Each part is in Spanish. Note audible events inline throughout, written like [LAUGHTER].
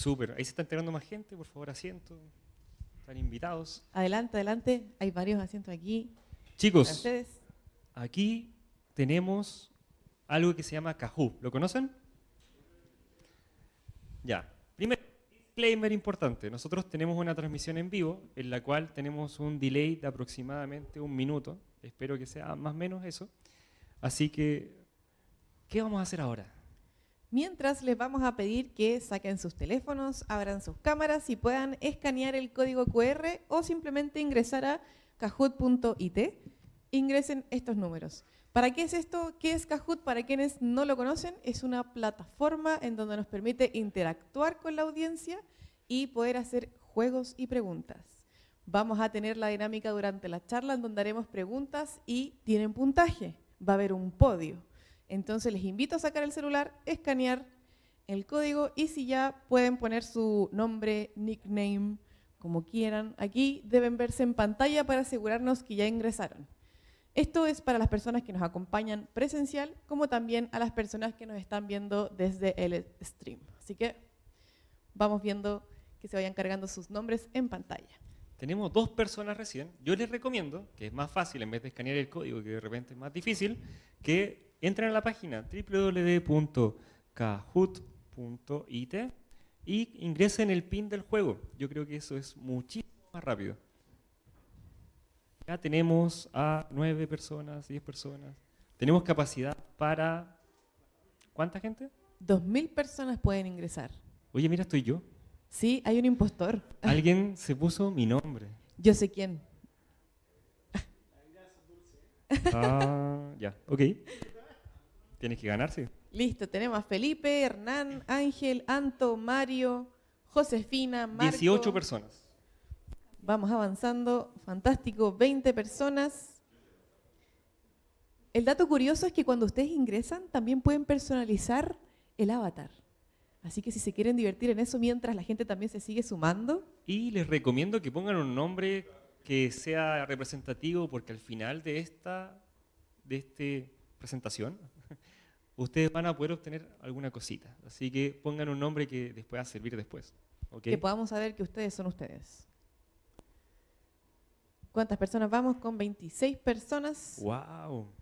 Súper. Ahí se está enterando más gente, por favor, asiento. Están invitados. Adelante, adelante. Hay varios asientos aquí. Chicos, aquí tenemos algo que se llama Cajú. ¿Lo conocen? Ya. Primer disclaimer importante. Nosotros tenemos una transmisión en vivo en la cual tenemos un delay de aproximadamente un minuto. Espero que sea más o menos eso. Así que, ¿qué vamos a hacer ahora? Mientras les vamos a pedir que saquen sus teléfonos, abran sus cámaras y puedan escanear el código QR o simplemente ingresar a kahoot.it. Ingresen estos números. ¿Para qué es esto? ¿Qué es Kahoot? Para quienes no lo conocen, es una plataforma en donde nos permite interactuar con la audiencia y poder hacer juegos y preguntas. Vamos a tener la dinámica durante la charla en donde haremos preguntas y tienen puntaje. Va a haber un podio. Entonces les invito a sacar el celular, escanear el código y si ya pueden poner su nombre, nickname, como quieran. Aquí deben verse en pantalla para asegurarnos que ya ingresaron. Esto es para las personas que nos acompañan presencial, como también a las personas que nos están viendo desde el stream. Así que vamos viendo que se vayan cargando sus nombres en pantalla. Tenemos dos personas recién. Yo les recomiendo, que es más fácil en vez de escanear el código, que de repente es más difícil, que Entren a la página www.kahoot.it y ingresen el pin del juego. Yo creo que eso es muchísimo más rápido. Ya tenemos a nueve personas, diez personas. Tenemos capacidad para... ¿Cuánta gente? Dos mil personas pueden ingresar. Oye, mira, estoy yo. Sí, hay un impostor. [LAUGHS] Alguien se puso mi nombre. Yo sé quién. ah, ya, ok. Tienes que ganarse? Listo, tenemos a Felipe, Hernán, Ángel, Anto, Mario, Josefina, Marco. 18 personas. Vamos avanzando, fantástico, 20 personas. El dato curioso es que cuando ustedes ingresan también pueden personalizar el avatar. Así que si se quieren divertir en eso mientras la gente también se sigue sumando. Y les recomiendo que pongan un nombre que sea representativo porque al final de esta de este presentación, ustedes van a poder obtener alguna cosita. Así que pongan un nombre que les pueda servir después. Que podamos saber que ustedes son ustedes. ¿Cuántas personas vamos? Con 26 personas. ¡Wow!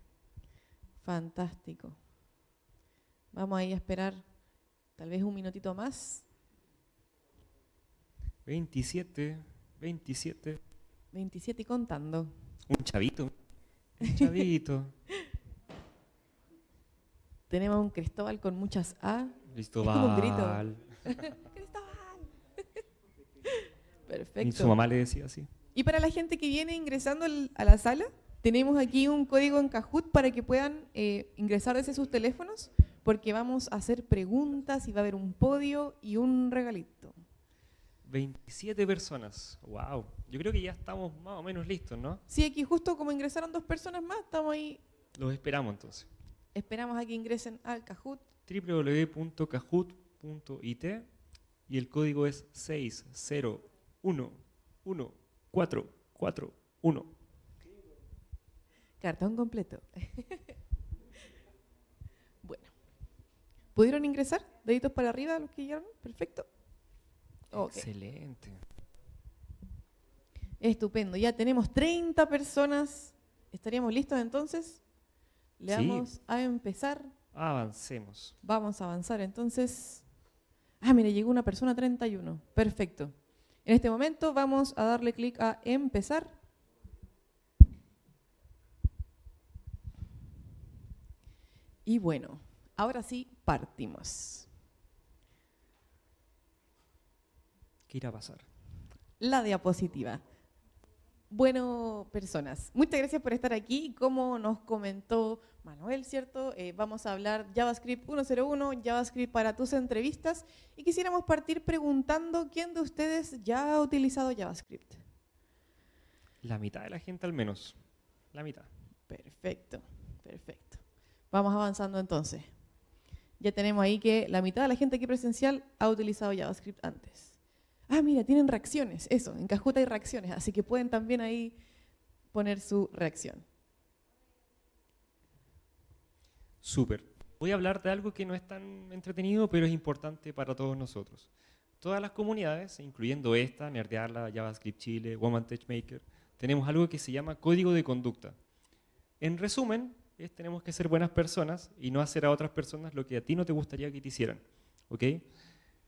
Fantástico. Vamos ahí a esperar tal vez un minutito más. 27, 27. 27 y contando. Un chavito. Un [LAUGHS] chavito. Tenemos un Cristóbal con muchas A. Cristóbal. [LAUGHS] Cristóbal. [LAUGHS] Perfecto. Y su mamá le decía así. Y para la gente que viene ingresando a la sala, tenemos aquí un código en Kahoot para que puedan eh, ingresar desde sus teléfonos, porque vamos a hacer preguntas y va a haber un podio y un regalito. 27 personas, wow. Yo creo que ya estamos más o menos listos, ¿no? Sí, aquí justo como ingresaron dos personas más, estamos ahí. Los esperamos entonces. Esperamos a que ingresen al Kahoot. www.kahoot.it y el código es 6011441 Cartón completo. [LAUGHS] bueno. ¿Pudieron ingresar? Deditos para arriba los que llegaron. Perfecto. Excelente. Estupendo. Ya tenemos 30 personas. ¿Estaríamos listos entonces? Le damos a empezar. Avancemos. Vamos a avanzar entonces. Ah, mire, llegó una persona 31. Perfecto. En este momento vamos a darle clic a empezar. Y bueno, ahora sí partimos. ¿Qué irá a pasar? La diapositiva bueno, personas, muchas gracias por estar aquí. Como nos comentó Manuel, ¿cierto? Eh, vamos a hablar JavaScript 101, JavaScript para tus entrevistas. Y quisiéramos partir preguntando quién de ustedes ya ha utilizado JavaScript. La mitad de la gente al menos. La mitad. Perfecto, perfecto. Vamos avanzando entonces. Ya tenemos ahí que la mitad de la gente aquí presencial ha utilizado JavaScript antes ah, mira, tienen reacciones, eso, en Cajuta hay reacciones, así que pueden también ahí poner su reacción. Súper. Voy a hablar de algo que no es tan entretenido, pero es importante para todos nosotros. Todas las comunidades, incluyendo esta, Nerdearla, JavaScript Chile, Woman Tech Maker, tenemos algo que se llama código de conducta. En resumen, es tenemos que ser buenas personas y no hacer a otras personas lo que a ti no te gustaría que te hicieran. ¿Ok?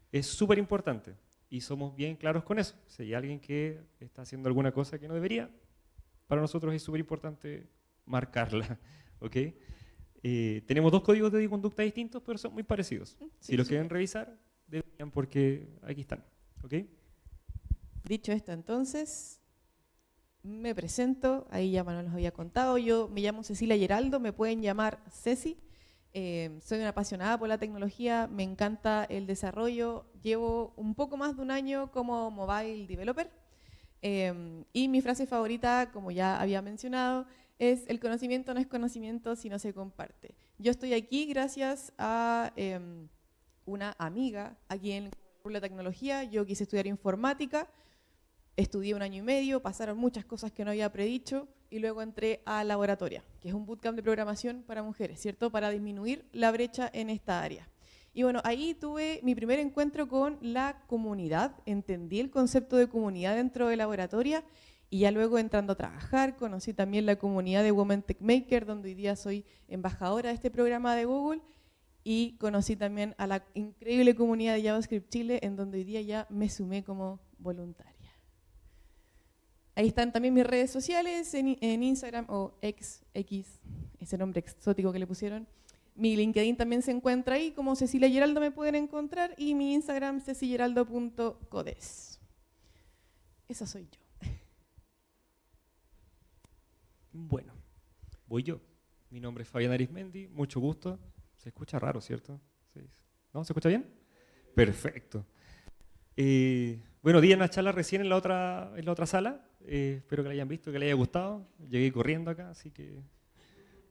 Es súper importante y somos bien claros con eso. Si hay alguien que está haciendo alguna cosa que no debería, para nosotros es súper importante marcarla. [LAUGHS] ¿ok? Eh, tenemos dos códigos de conducta distintos, pero son muy parecidos. Mm, si lo quieren revisar, deberían porque aquí están. ¿ok? Dicho esto, entonces, me presento. Ahí ya Manuel nos había contado. Yo me llamo Cecilia Geraldo, me pueden llamar Ceci. Em, soy una apasionada por la tecnología, me encanta el desarrollo. Llevo un poco más de un año como mobile developer. Em, y mi frase favorita, como ya había mencionado, es el conocimiento no es conocimiento si no se comparte. Yo estoy aquí gracias a em, una amiga aquí en la tecnología. Yo quise estudiar informática, estudié un año y medio, pasaron muchas cosas que no había predicho y luego entré a Laboratoria, que es un bootcamp de programación para mujeres, ¿cierto? Para disminuir la brecha en esta área. Y bueno, ahí tuve mi primer encuentro con la comunidad, entendí el concepto de comunidad dentro de Laboratoria y ya luego entrando a trabajar conocí también la comunidad de Women Tech Maker, donde hoy día soy embajadora de este programa de Google y conocí también a la increíble comunidad de JavaScript Chile, en donde hoy día ya me sumé como voluntaria. Ahí están también mis redes sociales en, Instagram o XX, ese nombre exótico que le pusieron. Mi LinkedIn también se encuentra ahí, como Cecilia Geraldo me pueden encontrar, y mi Instagram cecilgeraldo.codes. Esa soy yo. Bueno, voy yo. Mi nombre es Fabián Arismendi, mucho gusto. Se escucha raro, ¿cierto? ¿No? ¿Se escucha bien? Perfecto. Eh, bueno, di una charla recién en la otra, en la otra sala. Eh, espero que la hayan visto, que le haya gustado. Llegué corriendo acá, así que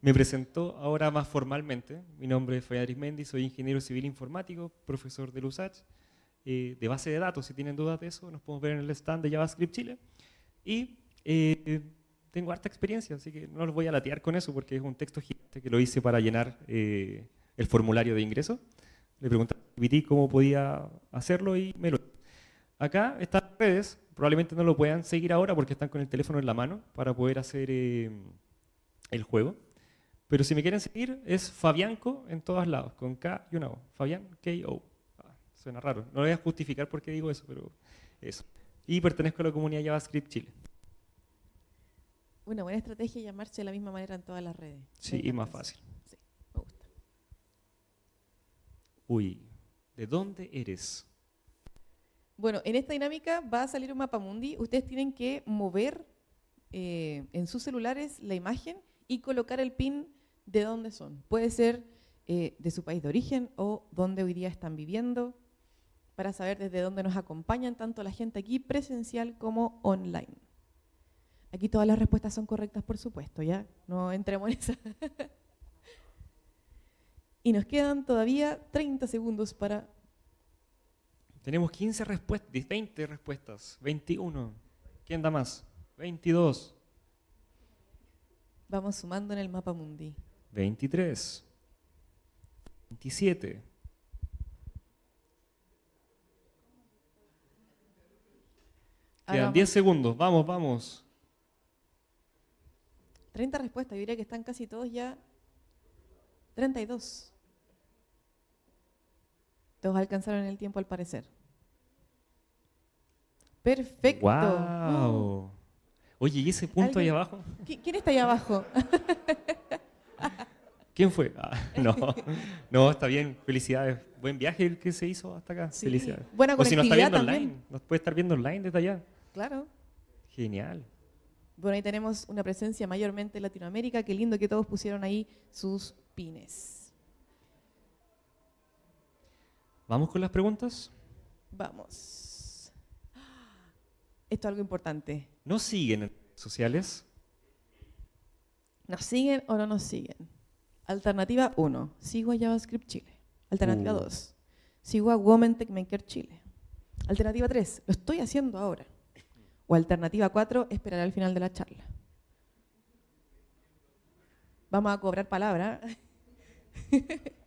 me presento ahora más formalmente. Mi nombre es Fabián Mendi, soy ingeniero civil informático, profesor del LUSACH, eh, de base de datos. Si tienen dudas de eso, nos podemos ver en el stand de JavaScript Chile. Y eh, tengo harta experiencia, así que no los voy a latear con eso porque es un texto gigante que lo hice para llenar el formulario de ingreso. Le pregunté a GPT cómo podía hacerlo y me lo Acá estas redes, probablemente no lo puedan seguir ahora porque están con el teléfono en la mano para poder hacer em, el juego. Pero si me quieren seguir, es Fabianco en todos lados, con K y una O. Fabián K, O. Ah, suena raro. No voy a justificar por qué digo eso, pero eso. Y pertenezco a la comunidad JavaScript Chile. Una buena estrategia llamarse de la misma manera en todas las redes. Sí, y más fácil. Sí, me gusta. Uy, ¿de dónde eres? Bueno, en esta dinámica va a salir un mapa mundi. Ustedes tienen que mover eh, en sus celulares la imagen y colocar el pin de dónde son. Puede ser eh, de su país de origen o dónde hoy día están viviendo, para saber desde dónde nos acompañan tanto la gente aquí presencial como online. Aquí todas las respuestas son correctas, por supuesto, ya no entremos en esa. [LAUGHS] y nos quedan todavía 30 segundos para tenemos 15 respuestas, 20 respuestas, 21. ¿Quién da más? 22. Vamos sumando en el mapa mundi. 23. 27. Quedan 10 segundos, vamos, vamos. 30 respuestas, yo diría que están casi todos ya. 32. Todos alcanzaron el tiempo al parecer. Perfecto. Wow. Oh. Oye, ¿y ese punto ahí abajo? ¿Quién está ahí abajo? [LAUGHS] ¿Quién fue? Ah, no, no, está bien. Felicidades. Buen viaje el que se hizo hasta acá. Felicidades. Buena o si nos online, nos puede estar viendo online desde allá. Claro. Genial. Bueno, ahí tenemos una presencia mayormente Latinoamérica. Qué lindo que todos pusieron ahí sus pines. ¿Vamos con las preguntas? Vamos. Esto es algo importante. ¿Nos siguen en redes sociales? ¿Nos siguen o no nos siguen? Alternativa 1, sigo a JavaScript Chile. Alternativa 2, uh. sigo a Women Techmaker Chile. Alternativa 3, lo estoy haciendo ahora. O alternativa 4, esperar al final de la charla. Vamos a cobrar palabra. [LAUGHS]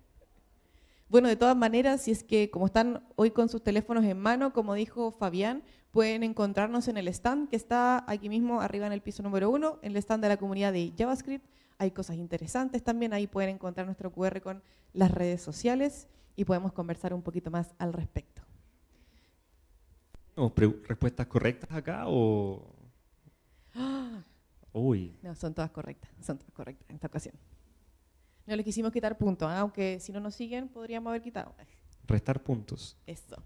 Bueno, de todas maneras, si es que como están hoy con sus teléfonos en mano, como dijo Fabián, pueden encontrarnos en el stand que está aquí mismo arriba en el piso número uno, en el stand de la comunidad de JavaScript. Hay cosas interesantes también, ahí pueden encontrar nuestro QR con las redes sociales y podemos conversar un poquito más al respecto. ¿Respuestas correctas acá o...? [GASPS] Uy. No, son todas correctas, son todas correctas en esta ocasión. No le quisimos quitar puntos, ¿ah? aunque si no nos siguen podríamos haber quitado. Restar puntos. Eso.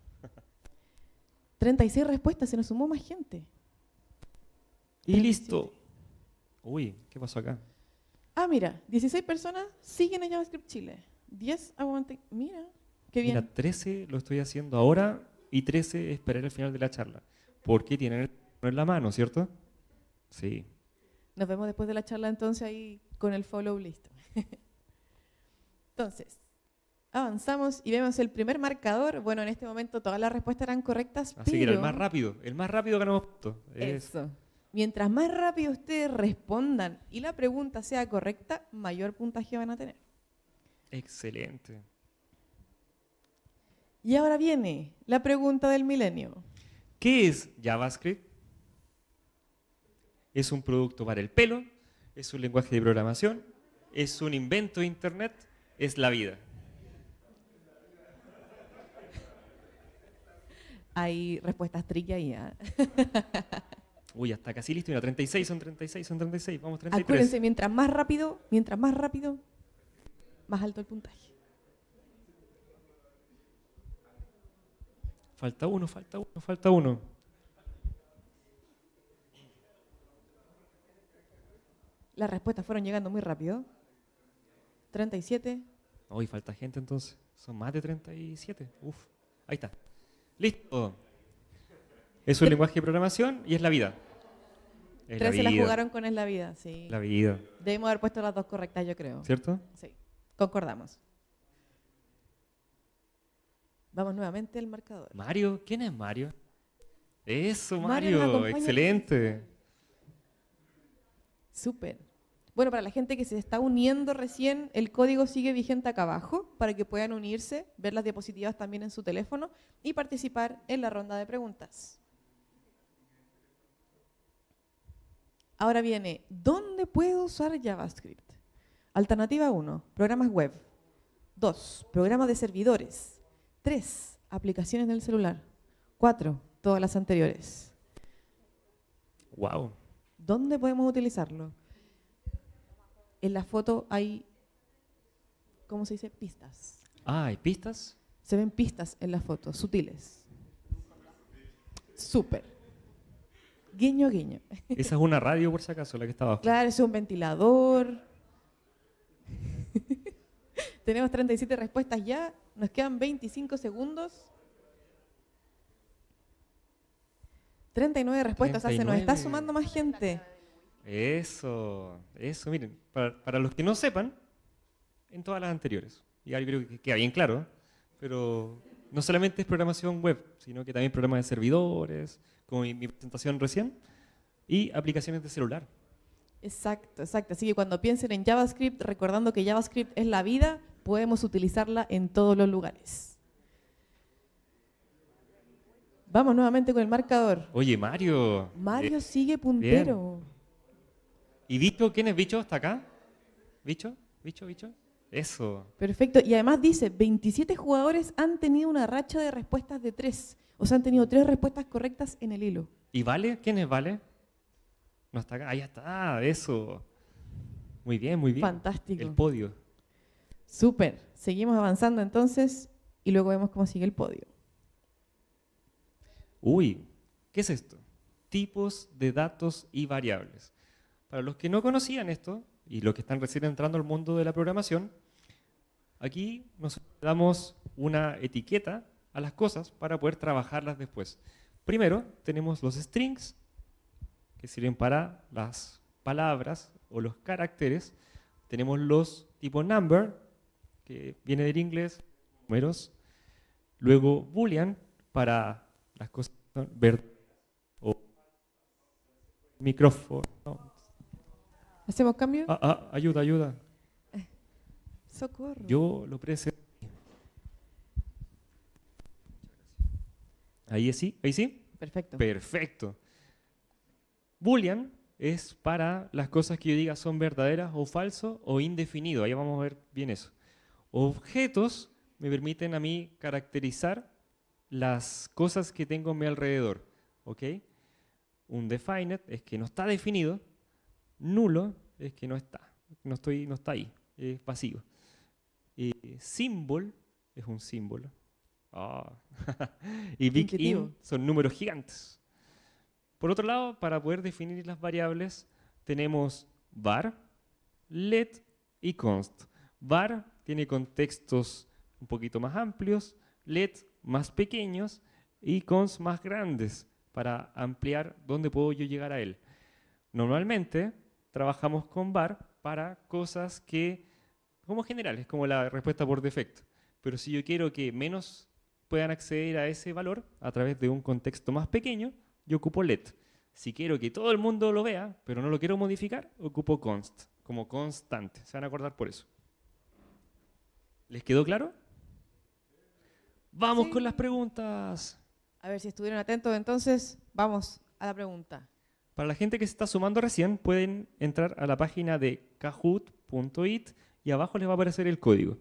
36 respuestas, se nos sumó más gente. Y listo. Uy, ¿qué pasó acá? Ah, mira, 16 personas siguen en JavaScript Chile. 10 aguanten. Mira, qué bien. Mira, 13 lo estoy haciendo ahora y 13 esperar el final de la charla. Porque tienen el en la mano, ¿cierto? Sí. Nos vemos después de la charla entonces ahí con el follow listo. [LAUGHS] Entonces, avanzamos y vemos el primer marcador. Bueno, en este momento todas las respuestas eran correctas. Así era el más rápido, el más rápido que puntos. Es... Eso. Mientras más rápido ustedes respondan y la pregunta sea correcta, mayor puntaje van a tener. Excelente. Y ahora viene la pregunta del milenio. ¿Qué es JavaScript? ¿Es un producto para el pelo? ¿Es un lenguaje de programación? ¿Es un invento de Internet? es la vida. Hay respuestas trillas ahí. ¿ah? [LAUGHS] Uy, hasta casi listo. Mira, 36, son 36, son 36. Vamos, 33. Acuérdense, mientras más rápido, mientras más rápido, más alto el puntaje. Falta uno, falta uno, falta uno. Las respuestas fueron llegando muy rápido. 37. Hoy falta gente entonces. Son más de 37. Uf. Ahí está. Listo. Es un lenguaje de programación y es la vida. Tres se la jugaron con es la vida, sí. La vida. Debimos haber puesto las dos correctas, yo creo. ¿Cierto? Sí. Concordamos. Vamos nuevamente al marcador. Mario, ¿quién es Mario? Eso, Mario, Mario excelente. Súper. Bueno, para la gente que se está uniendo recién, el código sigue vigente acá abajo para que puedan unirse, ver las diapositivas también en su teléfono y participar en la ronda de preguntas. Ahora viene, ¿dónde puedo usar JavaScript? Alternativa 1, programas web. 2, programas de servidores. 3, aplicaciones del celular. 4, todas las anteriores. Wow. ¿Dónde podemos utilizarlo? en la foto hay, ¿cómo se dice? Pistas. Ah, ¿hay pistas? Se ven pistas en la foto, sutiles. Súper. Guiño, guiño. [LAUGHS] Esa es una radio, por si acaso, la que estaba. Claro, es un ventilador. [LAUGHS] Tenemos 37 respuestas ya. Nos quedan 25 segundos. 39 respuestas. O sea, se nos está sumando más gente. Eso, eso, miren, para, los que no sepan, en todas las anteriores, y ahí creo que queda bien claro, pero no solamente es programación web, sino que también programas de servidores, como mi, presentación recién, y aplicaciones de celular. Exacto, exacto. Así que cuando piensen en JavaScript, recordando que JavaScript es la vida, podemos utilizarla en todos los lugares. Vamos nuevamente con el marcador. Oye, Mario. Mario eh, sigue puntero. ¿Y bicho? ¿Quién es bicho? ¿Está acá? ¿Bicho? ¿Bicho? ¿Bicho? Eso. Perfecto. Y además dice, 27 jugadores han tenido una racha de respuestas de tres. O sea, han tenido tres respuestas correctas en el hilo. ¿Y Vale? ¿Quién es Vale? No está acá. Ahí está. Ah, eso. Muy bien, muy bien. Fantástico. El podio. Súper. Seguimos avanzando entonces y luego vemos cómo sigue el podio. Uy, ¿qué es esto? Tipos de datos y variables. Para los que no conocían esto y los que están recién entrando al mundo de la programación, aquí nos damos una etiqueta a las cosas para poder trabajarlas después. Primero tenemos los strings, que sirven para las palabras o los caracteres. Tenemos los tipo number, que viene del inglés, números. Luego boolean, para las cosas verdaderas o micrófono, ¿Hacemos cambio? Ah, ah, ayuda, ayuda. Socorro. Yo lo presento. Ahí sí, ahí sí. Perfecto. Perfecto. Boolean es para las cosas que yo diga son verdaderas o falso o indefinido. Ahí vamos a ver bien eso. Objetos me permiten a mí caracterizar las cosas que tengo a mi alrededor. ¿Ok? Un defined es que no está definido, Nulo es que no está, no, estoy, no está ahí, es pasivo. Eh, symbol es un símbolo. Ah. [LAUGHS] y big son números gigantes. Por otro lado, para poder definir las variables, tenemos var, let y const. Var tiene contextos un poquito más amplios, let más pequeños y const más grandes para ampliar dónde puedo yo llegar a él. Normalmente, trabajamos con var para cosas que, como generales, como la respuesta por defecto. Pero si yo quiero que menos puedan acceder a ese valor a través de un contexto más pequeño, yo ocupo let. Si quiero que todo el mundo lo vea, pero no lo quiero modificar, ocupo const, como constante. Se van a acordar por eso. ¿Les quedó claro? Vamos con las preguntas. A ver si estuvieron atentos, entonces vamos a la pregunta. Para la gente que se está sumando recién, pueden entrar a la página de kahoot.it y abajo les va a aparecer el código.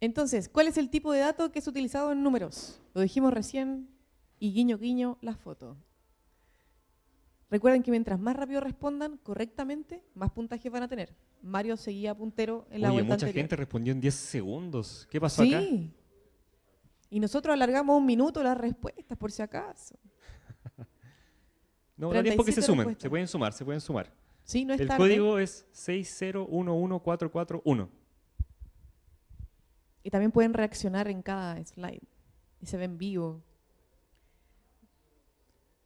Entonces, ¿cuál es el tipo de dato que es utilizado en números? Lo dijimos recién y guiño guiño la foto. Recuerden que mientras más rápido respondan correctamente, más puntajes van a tener. Mario seguía puntero en la Oye, mucha gente respondió en 10 segundos. ¿Qué pasó sí. acá? Y nosotros alargamos un minuto las respuestas, por si acaso. No, no es porque se sumen, se pueden sumar, se pueden sumar. Sí, no El código es 6011441. Y también pueden reaccionar en cada slide y se ven vivo.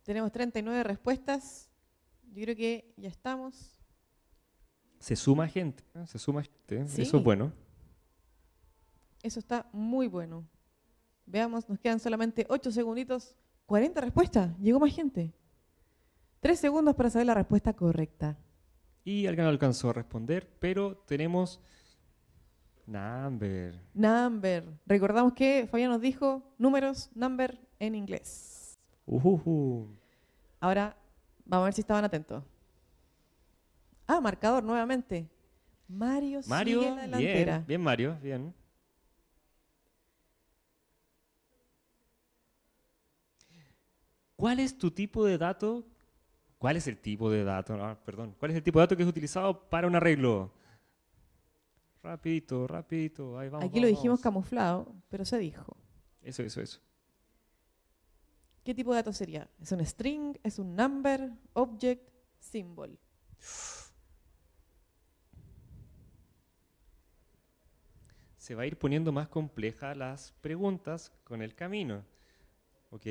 Tenemos 39 respuestas. Yo creo que ya estamos. Se suma gente, ¿eh? se suma gente. ¿eh? Eso es bueno. Eso está muy bueno. Veamos, nos quedan solamente 8 segunditos. 40 respuestas. Llegó más gente. Tres segundos para saber la respuesta correcta. Y alguien no alcanzó a responder, pero tenemos number. Number. Recordamos que Fabián nos dijo números, number en inglés. Ahora vamos a ver si estaban atentos. Ah, marcador nuevamente. Mario, Mario sigue Bien, bien Mario, bien. ¿Cuál es tu tipo de dato ¿Cuál es el tipo de dato? Ah, perdón. ¿Cuál es el tipo de dato que es utilizado para un arreglo? Rapidito, rapidito. Ahí vamos, Aquí lo dijimos camuflado, pero se dijo. Eso, eso, eso. ¿Qué tipo de dato sería? ¿Es un string? ¿Es un number? ¿Object? ¿Symbol? Se va a ir poniendo más compleja las preguntas con el camino. ¿Ok?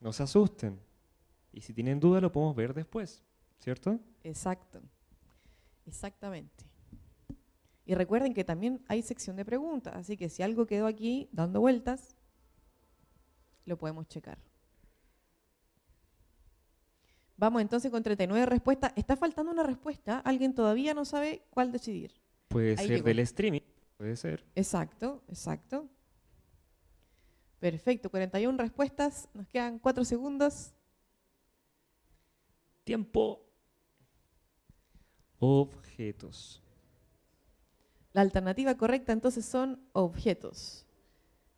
No se asusten. Y si tienen dudas lo podemos ver después, ¿cierto? Exacto, exactamente. Y recuerden que también hay sección de preguntas, así que si algo quedó aquí dando vueltas, lo podemos checar. Vamos entonces con 39 respuestas. Está faltando una respuesta. Alguien todavía no sabe cuál decidir. Puede ser del streaming. Puede ser. Exacto, exacto. Perfecto. 41 respuestas. Nos quedan 4 segundos. Tiempo. Objetos. La alternativa correcta entonces son objetos.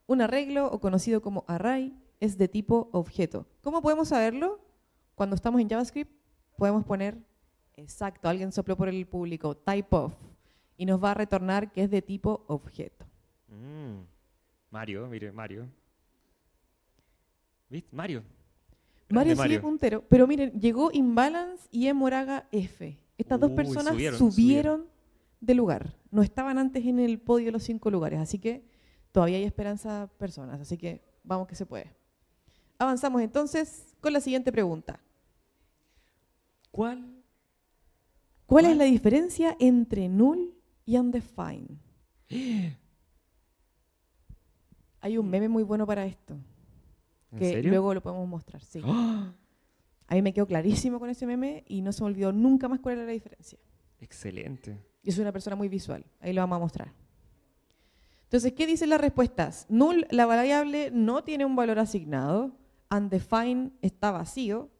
Un arreglo o conocido como array es de tipo objeto. ¿Cómo podemos saberlo? Cuando estamos en JavaScript podemos poner, exacto, alguien sopló por el público, type of, y nos va a retornar que es de tipo objeto. Mm. Mario, mire, Mario. ¿Viste? Mario, Mario, sigue puntero. Pero miren, llegó Imbalance y Moraga F. Estas dos personas subieron, de lugar. No estaban antes en el podio de los cinco lugares. Así que todavía hay esperanza personas. Así que vamos que se puede. Avanzamos entonces con la siguiente pregunta. ¿Cuál, ¿Cuál? es la diferencia entre null y undefined? [GASPS] Hay un meme muy bueno para esto que luego lo podemos mostrar, sí. ¡Ah! A mí me quedó clarísimo con ese meme y no se me olvidó nunca más cuál era la diferencia. Excelente. Yo soy una persona muy visual, ahí lo vamos a mostrar. Entonces, ¿qué dicen las respuestas? Null, la variable no tiene un valor asignado. Undefined está vacío.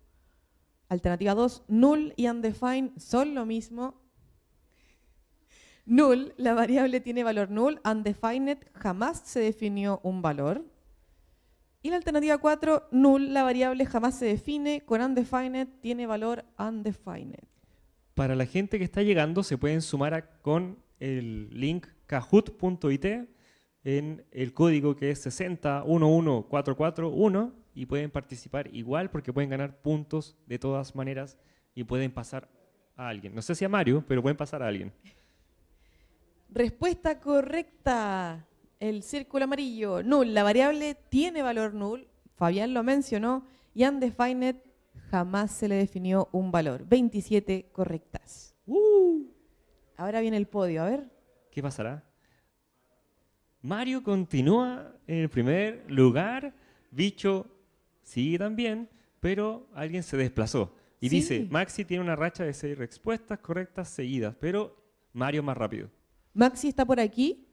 Alternativa 2, null y undefined son lo mismo. Null, la variable tiene valor null. Undefined jamás se definió un valor. Y la alternativa 4, null, la variable jamás se define, con undefined tiene valor undefined. Para la gente que está llegando, se pueden sumar con el link kahoot.it en el código que es 6011441 y pueden participar igual porque pueden ganar puntos de todas maneras y pueden pasar a alguien. No sé si a Mario, pero pueden pasar a alguien. Respuesta correcta el círculo amarillo, null. La variable tiene valor null, Fabián lo mencionó, y undefined jamás se le definió un valor. 27 correctas. Uh. Ahora viene el podio, a ver. ¿Qué pasará? Mario continúa en el primer lugar, Bicho sigue también, pero alguien se desplazó. Y dice, Maxi tiene una racha de seis respuestas correctas seguidas, pero Mario más rápido. Maxi está por aquí,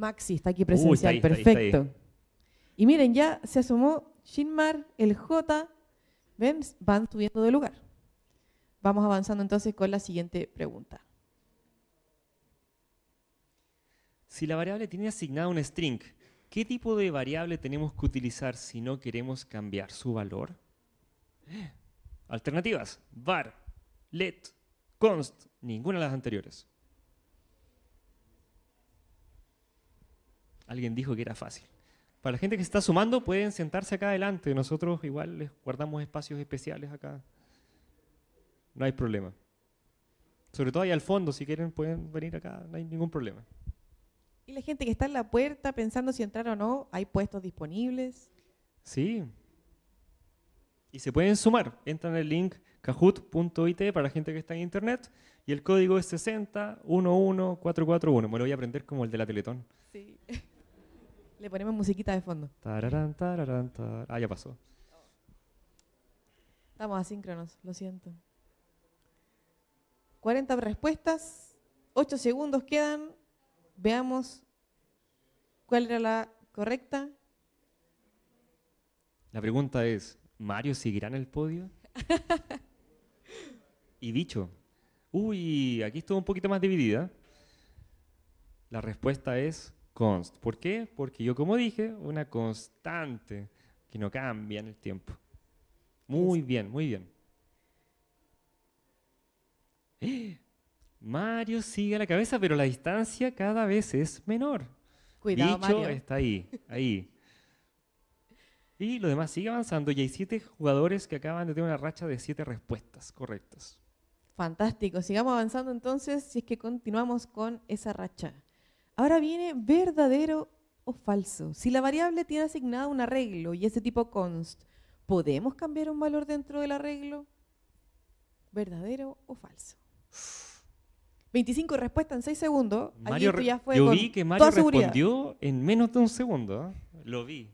Maxi está aquí presencial, perfecto. y miren, ya se asomó Shinmar, el J, ven, van subiendo de lugar. Vamos avanzando entonces con la siguiente pregunta. Si la variable tiene asignada un string, ¿qué tipo de variable tenemos que utilizar si no queremos cambiar su valor? [GASPS] Alternativas, var, let, const, ninguna de las anteriores. Alguien dijo que era fácil. Para la gente que se está sumando, pueden sentarse acá adelante. Nosotros igual les guardamos espacios especiales acá. No hay problema. Sobre todo ahí al fondo, si quieren, pueden venir acá, no hay ningún problema. Y la gente que está en la puerta pensando si entrar o no, hay puestos disponibles. Sí. Y se pueden sumar. Entran el link kahoot.it para la gente que está en internet y el código es 6011441. Me lo voy a aprender como el de la Teletón. Sí. [LAUGHS] Le ponemos musiquita de fondo. Ah, ya pasó. Estamos asíncronos, lo siento. 40 respuestas, 8 segundos quedan. Veamos cuál era la correcta. La pregunta es, ¿Mario seguirá en el podio? [LAUGHS] y dicho, uy, aquí estuvo un poquito más dividida. La respuesta es const. ¿Por qué? Porque yo, como dije, una constante que no cambia en el tiempo. Muy bien, muy bien. Mario sigue a la cabeza, pero la distancia cada vez es menor. Cuidado, Mario. está ahí, ahí. y lo demás sigue avanzando y hay siete jugadores que acaban de tener una racha de siete respuestas correctas. Fantástico. Sigamos avanzando entonces si es que continuamos con esa racha. Ahora viene verdadero o falso. Si la variable tiene asignado un arreglo y ese tipo const, ¿podemos cambiar un valor dentro del arreglo? ¿Verdadero o falso? 25 respuestas en 6 segundos. Mario, ya fue yo vi que Mario respondió en menos de un segundo. ¿eh? Lo vi.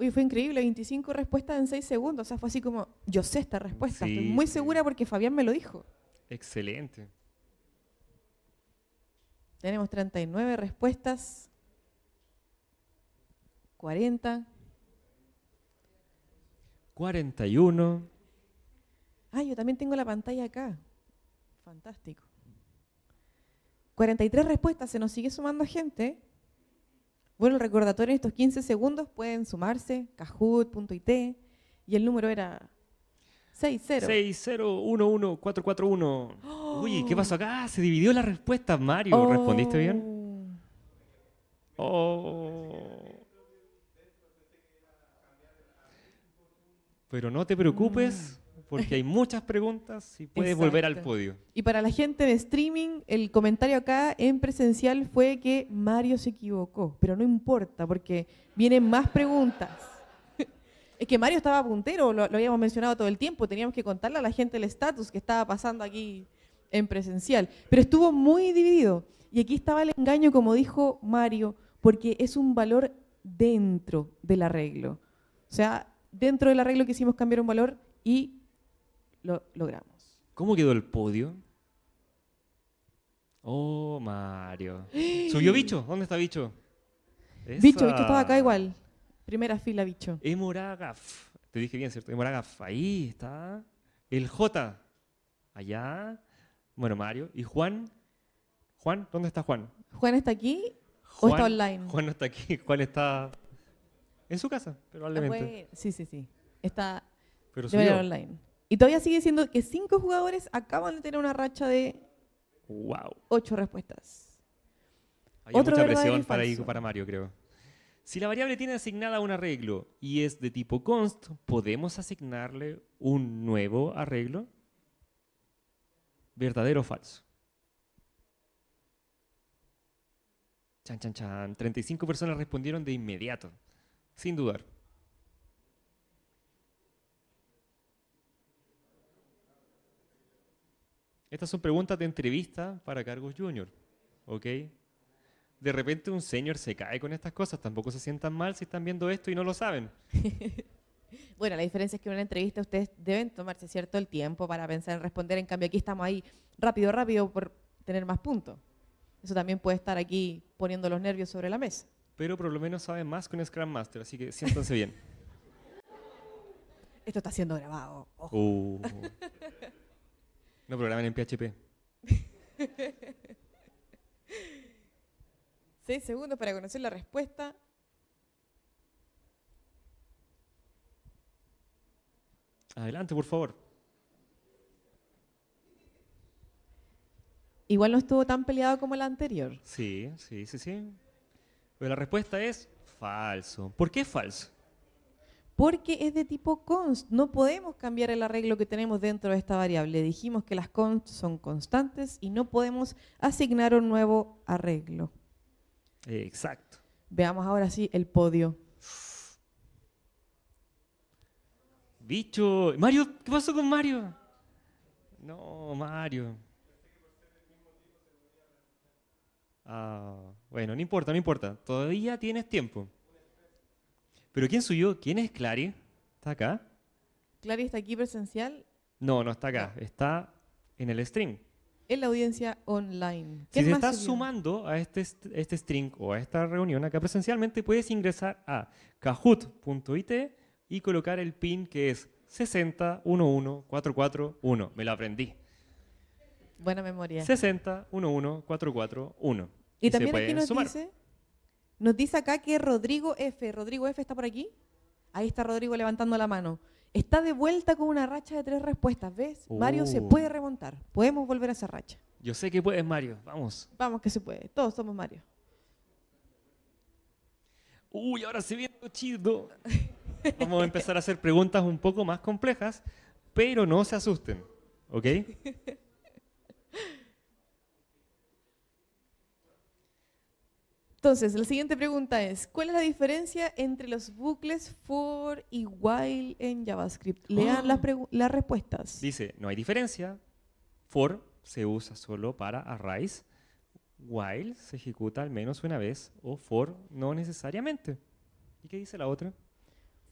Uy, fue increíble, 25 respuestas en 6 segundos. O sea, fue así como, yo sé esta respuesta, estoy muy segura porque Fabián me lo dijo. Excelente. Tenemos 39 respuestas, 40, 41. Ah, yo también tengo la pantalla acá. Fantástico. 43 respuestas, se nos sigue sumando gente. Bueno, el recordatorio en estos 15 segundos pueden sumarse, kahoot.it, y el número era 60. 6011441. Uy, ¿qué pasó acá? Se dividió la respuesta, Mario. Oh. ¿Respondiste bien? Mm. Oh. Pero no te preocupes, porque hay muchas preguntas y puedes volver al podio. Y para la gente de streaming, el comentario acá en presencial fue que Mario se equivocó, pero no importa porque vienen más preguntas. es que Mario estaba puntero, lo, habíamos mencionado todo el tiempo, teníamos que contarle a la gente el estatus que estaba pasando aquí en presencial, pero estuvo muy dividido. Y aquí estaba el engaño, como dijo Mario, porque es un valor dentro del arreglo. O sea, dentro del arreglo quisimos cambiar un valor y lo logramos. ¿Cómo quedó el podio? Oh, Mario. [GASPS] ¿Subió Bicho? ¿Dónde está Bicho? Bicho, Bicho estaba acá igual. Primera fila, Bicho. Emoragaf. Te dije bien, ¿cierto? Emoragaf. Ahí está. El J. Allá. Bueno, Mario. ¿Y Juan? Juan, ¿dónde está Juan? ¿Juan está aquí o está online? Juan no está aquí. ¿cuál [LAUGHS] está en su casa, probablemente. Ah, sí, sí, sí. Está pero subió. online. Y todavía sigue siendo que cinco jugadores acaban de tener una racha de ocho respuestas. Hay mucha presión para, para Mario, creo. Si la variable tiene asignada un arreglo y es de tipo const, ¿podemos asignarle un nuevo arreglo? ¿Verdadero o falso? Chan, chan, chan. 35 personas respondieron de inmediato, sin dudar. Estas son preguntas de entrevista para cargos junior, ¿ok? De repente un señor se cae con estas cosas, tampoco se sientan mal si están viendo esto y no lo saben. [LAUGHS] bueno, la diferencia es que en una entrevista ustedes deben tomarse cierto el tiempo para pensar en responder, en cambio aquí estamos ahí rápido, rápido por tener más puntos. Eso también puede estar aquí poniendo los nervios sobre la mesa. Pero por lo menos saben más que un Scrum Master, así que siéntanse bien. [LAUGHS] Esto está siendo grabado. Uh. No programen en PHP. [LAUGHS] Seis segundos para conocer la respuesta. Adelante, por favor. Igual no estuvo tan peleado como la anterior. Sí, sí, sí, sí. Pero la respuesta es falso. ¿Por qué falso? porque es de tipo const. No podemos cambiar el arreglo que tenemos dentro de esta variable. Dijimos que las const son constantes y no podemos asignar un nuevo arreglo. Exacto. Veamos ahora sí el podio. Bicho. Mario, ¿qué pasó con Mario? No, Mario. Ah, bueno, no importa, no importa. Todavía tienes tiempo. Pero ¿quién subió? ¿Quién es Clary? ¿Está acá? ¿Clary está aquí presencial? No, no está acá. Está en el stream. En la audiencia online. Si se está sumando a este, este stream o a esta reunión acá presencialmente, puedes ingresar a kahoot.it y colocar el pin que es 6011441. Me lo aprendí. Buena memoria. 6011441. Y, también aquí nos sumar. dice nos dice acá que Rodrigo F. Rodrigo F. está por aquí. Ahí está Rodrigo levantando la mano. Está de vuelta con una racha de tres respuestas, ¿ves? Mario se puede oh. remontar. Podemos volver a esa racha. Yo sé que puedes, Mario. Vamos. Vamos que se puede. Todos somos Mario. Uy, ahora se viene chido. Vamos a empezar a hacer preguntas un poco más complejas, pero no se asusten, ¿ok? [LAUGHS] Entonces, la siguiente pregunta es, ¿cuál es la diferencia entre los bucles for y while en JavaScript? Lean las, ah. las, respuestas. Dice, no hay diferencia. For se usa solo para arrays. While se ejecuta al menos una vez o for no necesariamente. ¿Y qué dice la otra?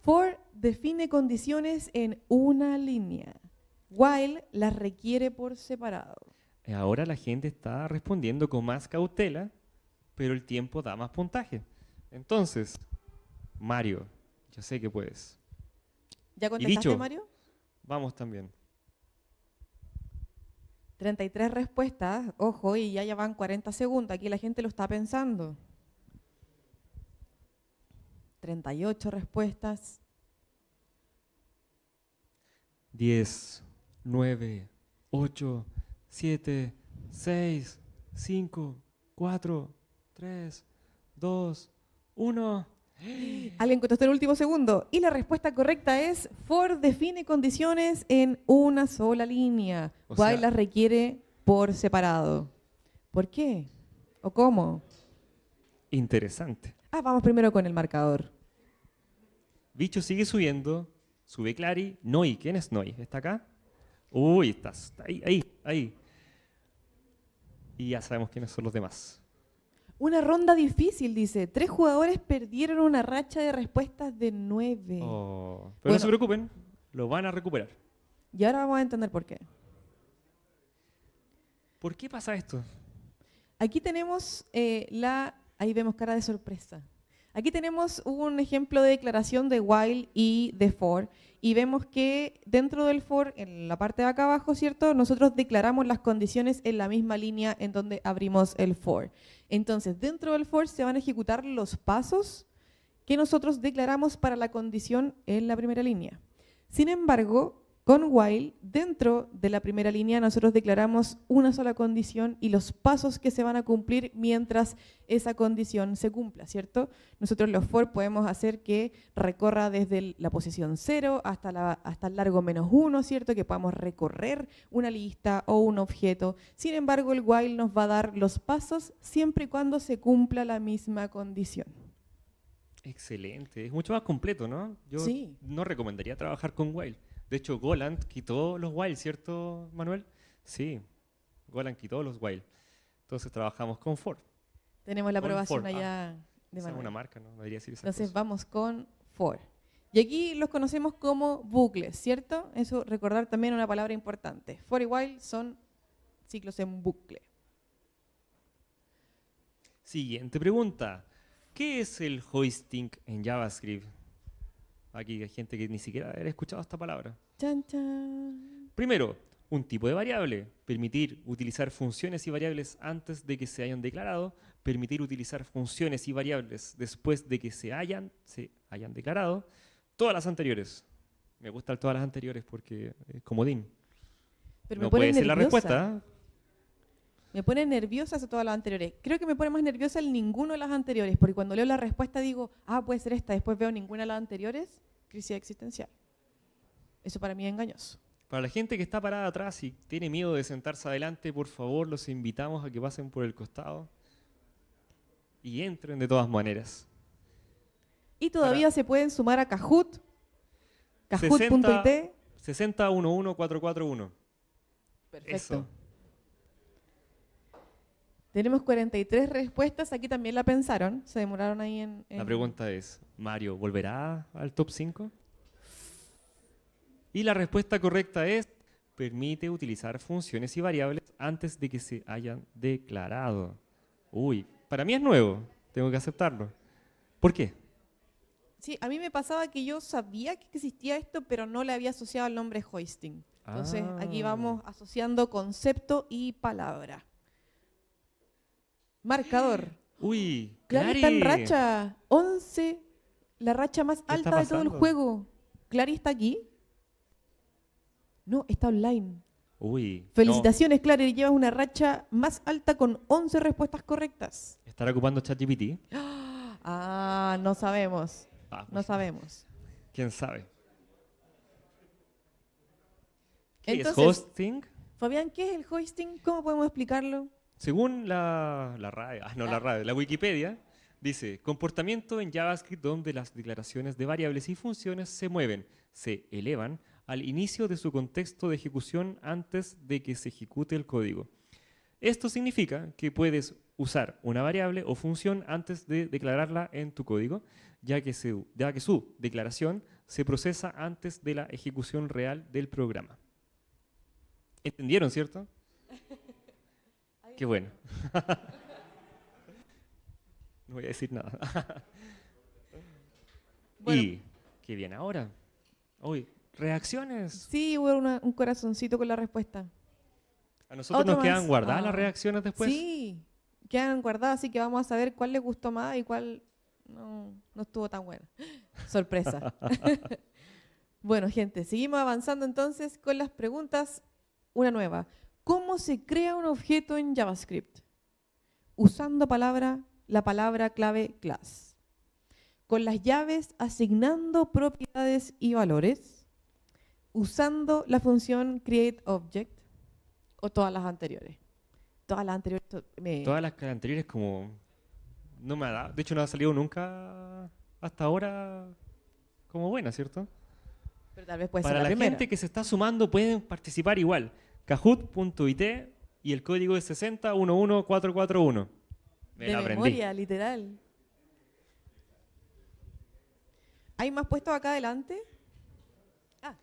For define condiciones en una línea. While las requiere por separado. Ahora la gente está respondiendo con más cautela pero el tiempo da más puntaje. Entonces, Mario, ya sé que puedes. ¿Ya contestaste, Mario? Vamos también. 33 respuestas, ojo, y ya, ya van 40 segundos. Aquí la gente lo está pensando. 38 respuestas. 10, 9, 8, 7, 6, 5, 4, 3, 2, 1. Alguien contestó el último segundo. Y la respuesta correcta es Ford define condiciones en una sola línea. O sea, requiere por separado. ¿Por qué? ¿O cómo? Interesante. Ah, vamos primero con el marcador. Bicho sigue subiendo. Sube Clary. Noy. ¿Quién es Noi? ¿Está acá? Uy, estás. Ahí, ahí, ahí. Y ya sabemos quiénes son los demás. Una ronda difícil, dice. Tres jugadores perdieron una racha de respuestas de nueve. Oh, pero no se preocupen, lo van a recuperar. Y ahora vamos a entender por qué. ¿Por qué pasa esto? Aquí tenemos eh, la... Ahí vemos cara de sorpresa. Aquí tenemos un ejemplo de declaración de while y de for, y vemos que dentro del for, en la parte de acá abajo, ¿cierto? Nosotros declaramos las condiciones en la misma línea en donde abrimos el for. Entonces, dentro del for se van a ejecutar los pasos que nosotros declaramos para la condición en la primera línea. Sin embargo, con while, dentro de la primera línea, nosotros declaramos una sola condición y los pasos que se van a cumplir mientras esa condición se cumpla, ¿cierto? Nosotros los for podemos hacer que recorra desde la posición 0 hasta, hasta el largo menos 1, ¿cierto? Que podamos recorrer una lista o un objeto. Sin embargo, el while nos va a dar los pasos siempre y cuando se cumpla la misma condición. Excelente, es mucho más completo, ¿no? Yo no recomendaría trabajar con while. De hecho, Goland quitó los while, ¿cierto, Manuel? Sí, Goland quitó los while. Entonces trabajamos con for. Tenemos la aprobación allá ah, de Manuel. Es una marca, ¿no? Entonces vamos con for. Y aquí los conocemos como bucles, ¿cierto? Eso recordar también una palabra importante. For y while son ciclos en bucle. Siguiente pregunta. ¿Qué es el hoisting en JavaScript? Aquí hay gente que ni siquiera ha escuchado esta palabra. Primero, un tipo de variable, permitir utilizar funciones y variables antes de que se hayan declarado, permitir utilizar funciones y variables después de que se hayan, se hayan declarado, todas las anteriores. Me gustan todas las anteriores porque es comodín. Pero no puede ser la respuesta. Me pone nerviosa todas las anteriores. Creo que me pone más nerviosa el ninguno de las anteriores, porque cuando leo la respuesta digo, ah, puede ser esta, después veo ninguna de las anteriores crisis existencial. Eso para mí es engañoso. Para la gente que está parada atrás y tiene miedo de sentarse adelante, por favor, los invitamos a que pasen por el costado y entren de todas maneras. Y todavía se pueden sumar a Kahoot, kahoot.it. 6011441 Perfecto. Tenemos 43 respuestas, aquí también la pensaron, se demoraron ahí en... La pregunta es, Mario, ¿volverá al top 5? Y la respuesta correcta es, permite utilizar funciones y variables antes de que se hayan declarado. Uy, para mí es nuevo, tengo que aceptarlo. ¿Por qué? Sí, a mí me pasaba que yo sabía que existía esto, pero no le había asociado el nombre hoisting. Entonces, aquí ah. vamos asociando concepto y palabra. Marcador. Uy, Clary está en racha. 11, la racha más alta de todo el juego. ¿Clary está aquí? No, está online. Uy. Felicitaciones, Clary. Llevas una racha más alta con 11 respuestas correctas. ¿Estará ocupando ChatGPT? [GASPS] Ah, no sabemos. Ah, no sabemos. ¿Quién sabe? ¿Qué es hosting? Fabián, ¿qué es el hosting? ¿Cómo podemos explicarlo? Según la, ah, no, la la Wikipedia, dice, comportamiento en JavaScript donde las declaraciones de variables y funciones se mueven, se elevan al inicio de su contexto de ejecución antes de que se ejecute el código. Esto significa que puedes usar una variable o función antes de declararla en tu código, ya que, se, ya que su declaración se procesa antes de la ejecución real del programa. ¿Entendieron, cierto? Qué bueno. [LAUGHS] no voy a decir nada. [LAUGHS] Y qué bien ahora. Uy, reacciones. Sí, hubo un corazoncito con la respuesta. A nosotros nos quedan guardadas las ah. reacciones después. Sí, quedan guardadas, así que vamos a saber cuál le gustó más y cuál no, estuvo tan buena. [GASPS] Sorpresa. [LAUGHS] bueno, gente, seguimos avanzando entonces con las preguntas. Una nueva cómo se crea un objeto en JavaScript usando la palabra clave class, con las llaves asignando propiedades y valores, usando la función createObject o todas las anteriores. Todas las anteriores. Todas las anteriores como no me ha dado. De hecho, no ha salido nunca hasta ahora como buena, ¿cierto? Pero Para la, gente que se está sumando pueden participar igual. Kahoot.it y el código es 6011441. la memoria, literal. ¿Hay más puestos acá adelante? Ah,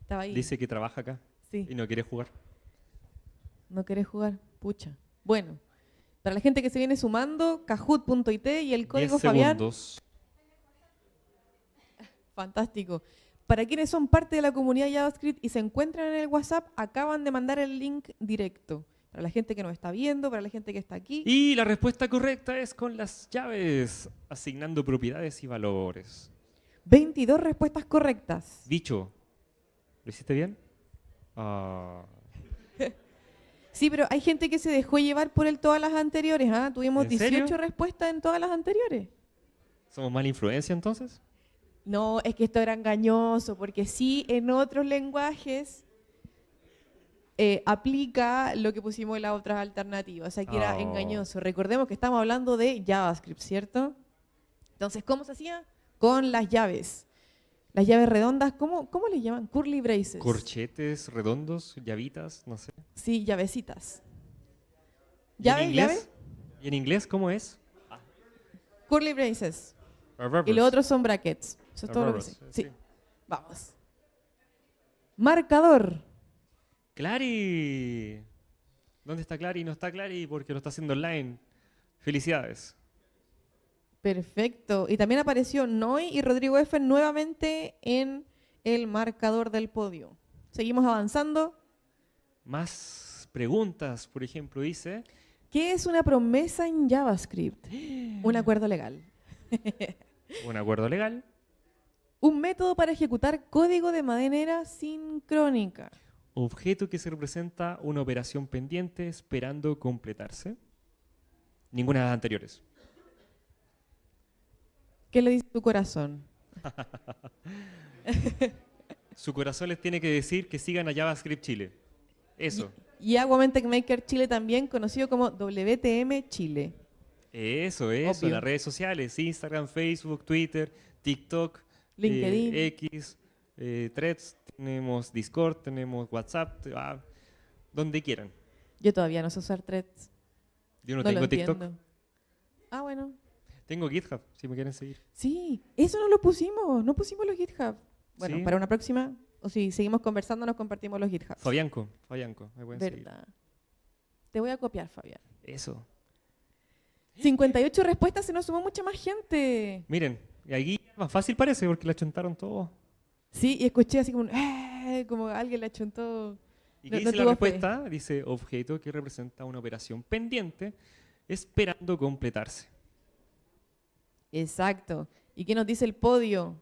estaba ahí. Dice que trabaja acá sí. y no quiere jugar. No quiere jugar, pucha. Bueno, para la gente que se viene sumando, kahoot.it y el código Fabián. Fantástico. Para quienes son parte de la comunidad JavaScript y se encuentran en el WhatsApp, acaban de mandar el link directo. Para la gente que nos está viendo, para la gente que está aquí. Y la respuesta correcta es con las llaves, asignando propiedades y valores. 22 respuestas correctas. Dicho. ¿Lo hiciste bien? Ah. sí, pero hay gente que se dejó llevar por el todas las anteriores. ¿ah? Tuvimos 18 respuestas en todas las anteriores. ¿Somos mala influencia entonces? no, es que esto era engañoso, porque sí en otros lenguajes eh, aplica lo que pusimos en las otras alternativas, o sea que era oh. engañoso. Recordemos que estamos hablando de JavaScript, ¿cierto? Entonces, ¿cómo se hacía? Con las llaves. Las llaves redondas, ¿cómo, cómo le llaman? Curly braces. Corchetes redondos, llavitas, no sé. Sí, llavecitas. ¿Llave? ¿Y en ¿Y en inglés cómo es? Curly braces. Y lo otro son brackets. Eso es todo lo que sé. Eh, sí. Vamos. Marcador. Clari. ¿Dónde está Clary? No está Clary porque lo está haciendo online. Felicidades. Perfecto. Y también apareció Noy y Rodrigo F nuevamente en el marcador del podio. Seguimos avanzando. Más preguntas, por ejemplo, dice. ¿Qué es una promesa en JavaScript? Un acuerdo legal. Un acuerdo legal un método para ejecutar código de manera sincrónica. Objeto que se representa una operación pendiente esperando completarse. Ninguna de las anteriores. ¿Qué le dice tu corazón? [LAUGHS] Su corazón les tiene que decir que sigan a JavaScript Chile. Eso. Y, Agua Maker Chile también, conocido como WTM Chile. Eso, eso, las redes sociales, Instagram, Facebook, Twitter, TikTok, eh, LinkedIn. X, eh, Threads, tenemos Discord, tenemos WhatsApp, donde quieran. Yo todavía no sé usar Threads. Yo no, tengo TikTok. Ah, bueno. Tengo GitHub, si me quieren seguir. Sí, eso no lo pusimos, no pusimos los GitHub. Bueno, para una próxima, o si seguimos conversando, nos compartimos los GitHub. Fabianco, Fabianco, me pueden Verdad. Te voy a copiar, Fabián. Eso. 58 respuestas, se nos sumó mucha más gente. Miren, y aquí más fácil parece, porque la chuntaron todo. Sí, y escuché así como, eh", como alguien la chuntó ¿Y qué dice la respuesta? Dice, objeto que representa una operación pendiente esperando completarse. Exacto. ¿Y qué nos dice el podio?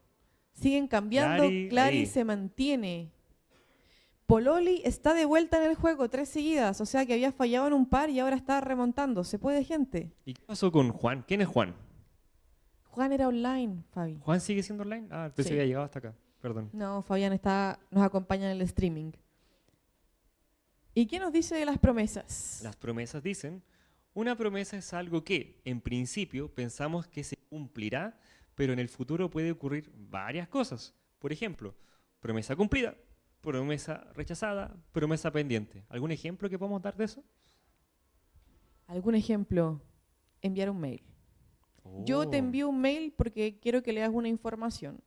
Siguen cambiando, Clary se mantiene. Pololi está de vuelta en el juego, tres seguidas, o sea que había fallado en un par y ahora está remontando. ¿Se puede, gente? ¿Y qué pasó con Juan? ¿Quién es Juan? Juan era online, Fabi. ¿Juan sigue siendo online? Ah, entonces había llegado hasta acá. Perdón. No, Fabián está, nos acompaña en el streaming. ¿Y qué nos dice de las promesas? Las promesas dicen, una promesa es algo que, en principio, pensamos que se cumplirá, pero en el futuro puede ocurrir varias cosas. Por ejemplo, promesa cumplida, promesa rechazada, promesa pendiente. ¿Algún ejemplo que podemos dar de eso? ¿Algún ejemplo? Enviar un mail. Yo te oh. envío un mail porque quiero que leas una información.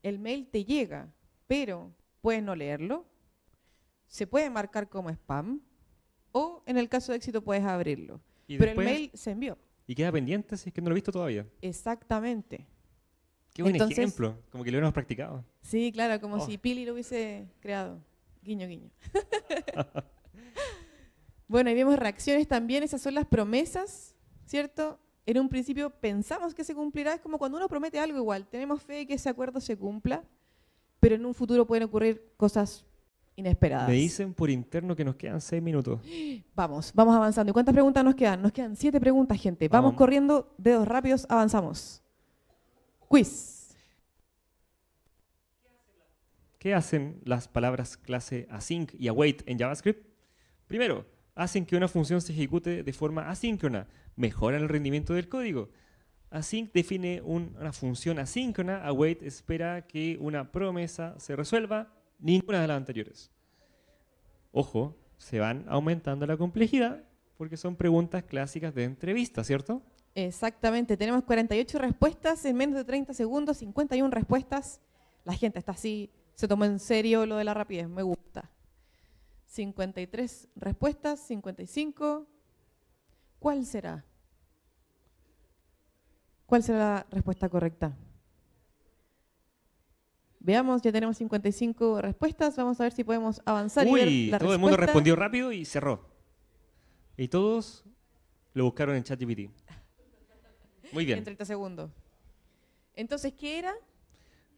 El mail te llega, pero puedes no leerlo, se puede marcar como spam o en el caso de éxito puedes abrirlo. pero el mail se envió. Y queda pendiente si es que no lo he visto todavía. Exactamente. Qué buen ejemplo, como que lo hubiéramos practicado. Sí, claro, como oh. si Pili lo hubiese creado. Guiño, guiño. [LAUGHS] bueno, ahí vemos reacciones también, esas son las promesas, ¿cierto? en un principio pensamos que se cumplirá, es como cuando uno promete algo igual, tenemos fe de que ese acuerdo se cumpla, pero en un futuro pueden ocurrir cosas inesperadas. Me dicen por interno que nos quedan seis minutos. [GASPS] Vamos, vamos avanzando. ¿Y cuántas preguntas nos quedan? Nos quedan siete preguntas, gente. Vamos, corriendo, dedos rápidos, avanzamos. Quiz. ¿Qué hacen las palabras clase async y await en JavaScript? Primero, hacen que una función se ejecute de forma asíncrona, mejoran el rendimiento del código. Async define una función asíncrona, await espera que una promesa se resuelva, ninguna de las anteriores. Ojo, se van aumentando la complejidad porque son preguntas clásicas de entrevista, ¿cierto? Exactamente, tenemos 48 respuestas en menos de 30 segundos, 51 respuestas. La gente está así, se tomó en serio lo de la rapidez, me gusta. 53 respuestas, 55. ¿Cuál será? ¿Cuál será la respuesta correcta? Veamos, ya tenemos 55 respuestas. Vamos a ver si podemos avanzar y ver la todo el mundo respondió rápido y cerró. Y todos lo buscaron en ChatGPT. Muy bien. En 30 segundos. Entonces, ¿qué era?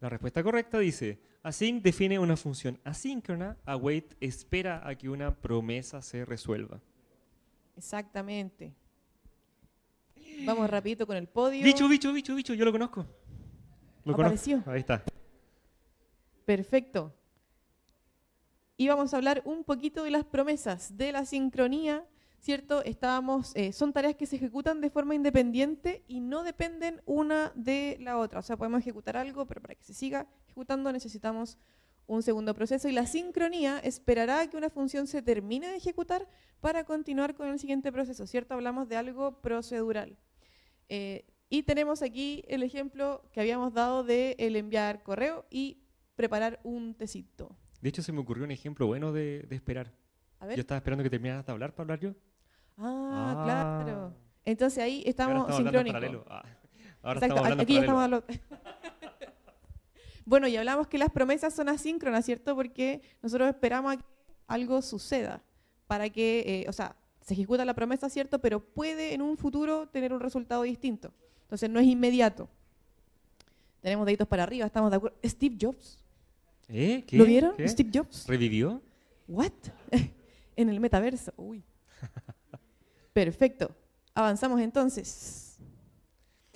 La respuesta correcta dice, async define una función asíncrona, await espera a que una promesa se resuelva. Exactamente. Vamos rapidito con el podio. Bicho, bicho, bicho, bicho, yo lo conozco. Apareció. Ahí está. Perfecto. Y vamos a hablar un poquito de las promesas, de la sincronía ¿cierto? Estábamos, eh, son tareas que se ejecutan de forma independiente y no dependen una de la otra. O sea, podemos ejecutar algo, pero para que se siga ejecutando necesitamos un segundo proceso y la sincronía esperará a que una función se termine de ejecutar para continuar con el siguiente proceso, ¿cierto? Hablamos de algo procedural. Eh, y tenemos aquí el ejemplo que habíamos dado de el enviar correo y preparar un tecito. De hecho, se me ocurrió un ejemplo bueno de, esperar. ver. Yo estaba esperando que terminaras de hablar para hablar yo. Ah, ah, claro. Entonces ahí estamos, sincrónicos. Ahora estamos aquí estamos hablando. bueno, y hablamos que las promesas son asíncronas, ¿cierto? Porque nosotros esperamos a que algo suceda para que, eh, o sea, se ejecuta la promesa, ¿cierto? Pero puede en un futuro tener un resultado distinto. Entonces no es inmediato. Tenemos deditos para arriba, estamos de acuerdo. Steve Jobs. ¿Eh? ¿Lo vieron? Steve Jobs. ¿Revivió? ¿What? [LAUGHS] en el metaverso. Uy. [LAUGHS] Perfecto. Avanzamos entonces.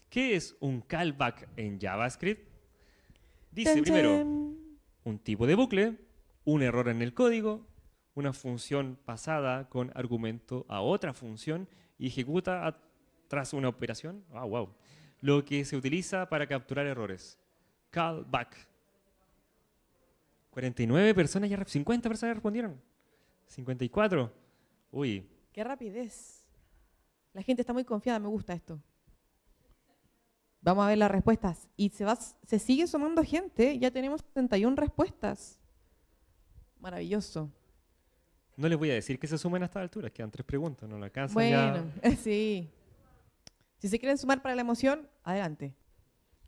¿Qué es un callback en JavaScript? Dice primero un tipo de bucle, un error en el código, una función pasada con argumento a otra función y ejecuta tras una operación. Ah, wow. Lo que se utiliza para capturar errores. Callback. 49 personas ya 50 personas ya respondieron. 54. Uy. Qué rapidez. La gente está muy confiada, me gusta esto. Vamos a ver las respuestas. Y se, va, se sigue sumando gente, ya tenemos 71 respuestas. Maravilloso. No les voy a decir que se sumen a esta altura, quedan tres preguntas, no la alcanzan Bueno, [LAUGHS] sí. Si se quieren sumar para la emoción, adelante.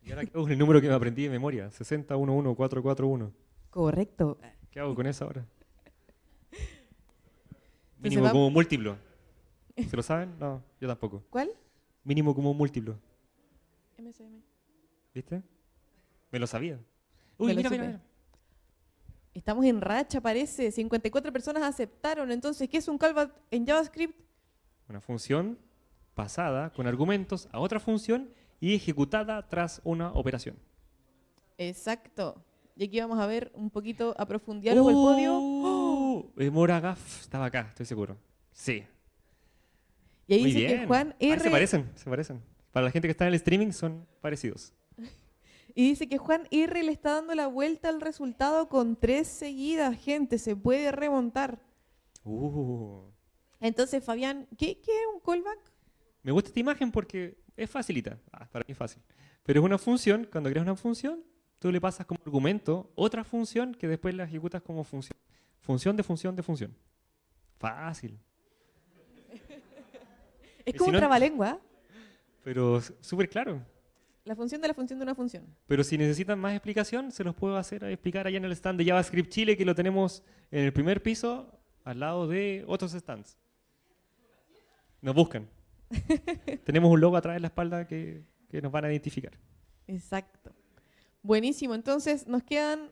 Y ahora, que el número que me aprendí de memoria? 6011441. Correcto. ¿Qué hago con eso ahora? [LAUGHS] Mínimo como múltiplo. ¿Se lo saben? No, yo tampoco. ¿Cuál? Mínimo como múltiplo. MSM. ¿Viste? Me lo sabía. Uy, mira, mira, Estamos en racha, parece. 54 personas aceptaron. Entonces, ¿qué es un callback en JavaScript? Una función pasada con argumentos a otra función y ejecutada tras una operación. Exacto. Y aquí vamos a ver un poquito a el podio. ¡Oh! Eh, Mora Gaff estaba acá, estoy seguro. Sí, y dice que Juan R. se parecen, se parecen. Para la gente que está en el streaming son parecidos. [LAUGHS] Y dice que Juan R le está dando la vuelta al resultado con tres seguidas, gente. Se puede remontar. Uh. Entonces, Fabián, ¿qué, ¿qué, es un callback? Me gusta esta imagen porque es facilita. Ah, para mí es fácil. Pero es una función, cuando creas una función, tú le pasas como argumento otra función que después la ejecutas como función. Función de función de función. Fácil. Es como un trabalengua. Pero súper claro. La función de la función de una función. Pero si necesitan más explicación, se los puedo hacer eh, explicar allá en el stand de JavaScript Chile, que lo tenemos en el primer piso, al lado de otros stands. Nos buscan. [LAUGHS] tenemos un logo atrás de la espalda que, nos van a identificar. Exacto. Buenísimo. Entonces, nos quedan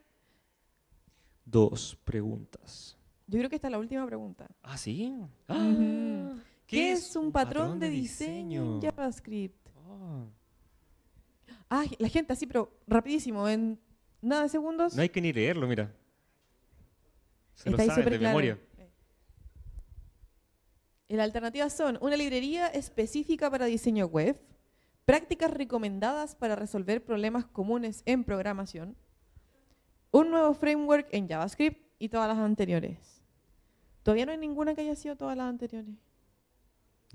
dos preguntas. Yo creo que esta es la última pregunta. ¿Ah, sí? ¡Ah! ¿Qué es un patrón de diseño en JavaScript? Ah, la gente así, pero rapidísimo, en nada de segundos. No hay que ni leerlo, mira. Se lo saben de memoria. Eh. Las alternativas son una librería específica para diseño web, prácticas recomendadas para resolver problemas comunes en programación, un nuevo framework en JavaScript y todas las anteriores. Todavía no hay ninguna que haya sido todas las anteriores.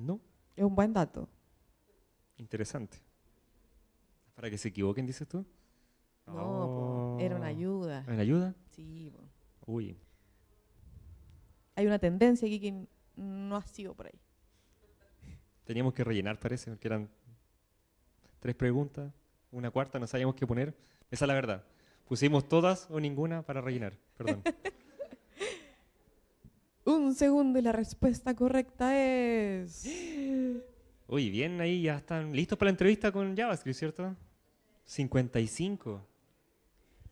No. Es un buen dato. Interesante. ¿Para que se equivoquen, dices tú? No, era una ayuda. ¿Una ayuda? Sí. Uy. Hay una tendencia aquí que no ha sido por ahí. Teníamos que rellenar, parece, que eran tres preguntas, una cuarta, no sabíamos qué poner. Esa es la verdad. Pusimos todas o ninguna para rellenar, perdón. [LAUGHS] un segundo y la respuesta correcta es... [GASPS] Uy, bien, ahí ya están listos para la entrevista con JavaScript, ¿cierto? 55.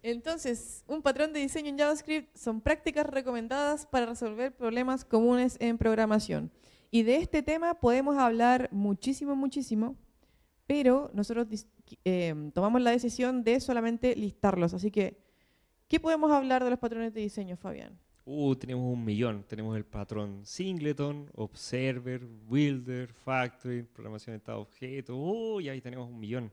Entonces, un patrón de diseño en JavaScript son prácticas recomendadas para resolver problemas comunes en programación. Y de este tema podemos hablar muchísimo, muchísimo, pero nosotros eh, tomamos la decisión de solamente listarlos. Así que, ¿qué podemos hablar de los patrones de diseño, Fabián? uh, tenemos un millón, tenemos el patrón Singleton, Observer, Builder, Factory, programación de estado objeto, uh, y ahí tenemos un millón.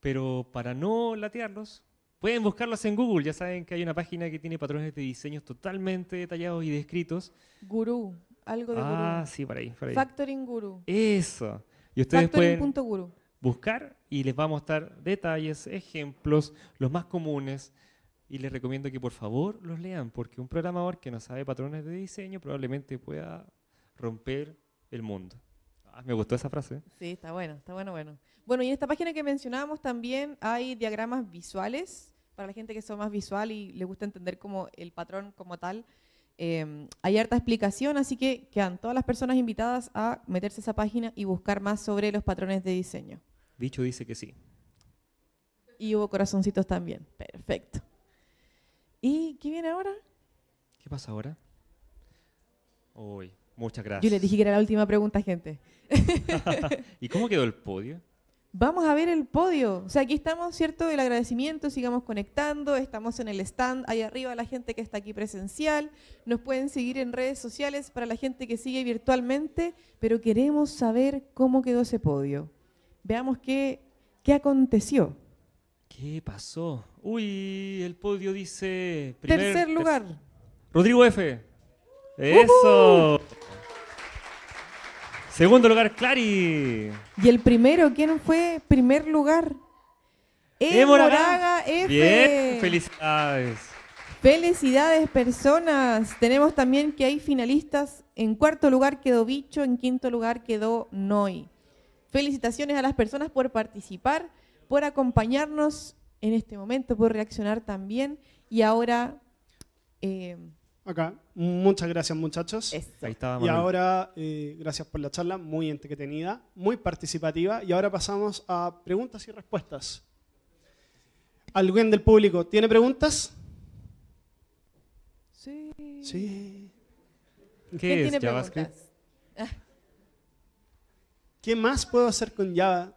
Pero para no latearlos, pueden buscarlos en Google. Ya saben que hay una página que tiene patrones de diseños totalmente detallados y descritos. Guru. algo de Guru. Ah, sí, para ahí, para ahí. Factoring Guru. Eso. Y ustedes pueden buscar y les va a mostrar detalles, ejemplos, los más comunes y les recomiendo que por favor los lean, porque un programador que no sabe patrones de diseño probablemente pueda romper el mundo. Ah, me gustó esa frase. Sí, está bueno, está bueno, bueno. Bueno, y en esta página que mencionábamos también hay diagramas visuales, para la gente que son más visual y le gusta entender como el patrón como tal. Em, hay harta explicación, así que quedan todas las personas invitadas a meterse a esa página y buscar más sobre los patrones de diseño. Dicho dice que sí. Y hubo corazoncitos también. Perfecto. ¿Y qué viene ahora? ¿Qué pasa ahora? Uy, muchas gracias. Yo le dije que era la última pregunta, gente. [LAUGHS] ¿Y cómo quedó el podio? Vamos a ver el podio. O sea, aquí estamos, ¿cierto? El agradecimiento, sigamos conectando, estamos en el stand, ahí arriba la gente que está aquí presencial, nos pueden seguir en redes sociales para la gente que sigue virtualmente, pero queremos saber cómo quedó ese podio. Veamos qué, qué aconteció. ¿Qué pasó? Uy, el podio dice... tercer lugar. Rodrigo F. Eso. Segundo lugar, Clary. Y el primero, ¿quién fue? Primer lugar. E e Moraga F. Bien, felicidades. Felicidades, personas. Tenemos también que hay finalistas. En cuarto lugar quedó Bicho, en quinto lugar quedó Noi. Felicitaciones a las personas por participar por acompañarnos en este momento, por reaccionar también. Y ahora... Eh, Acá. Muchas gracias, muchachos. Ahí y ahora, eh, gracias por la charla, muy entretenida, muy participativa. Y ahora pasamos a preguntas y respuestas. ¿Alguien del público tiene preguntas? Sí. Sí. ¿Qué es ah. ¿Qué más puedo hacer con Java?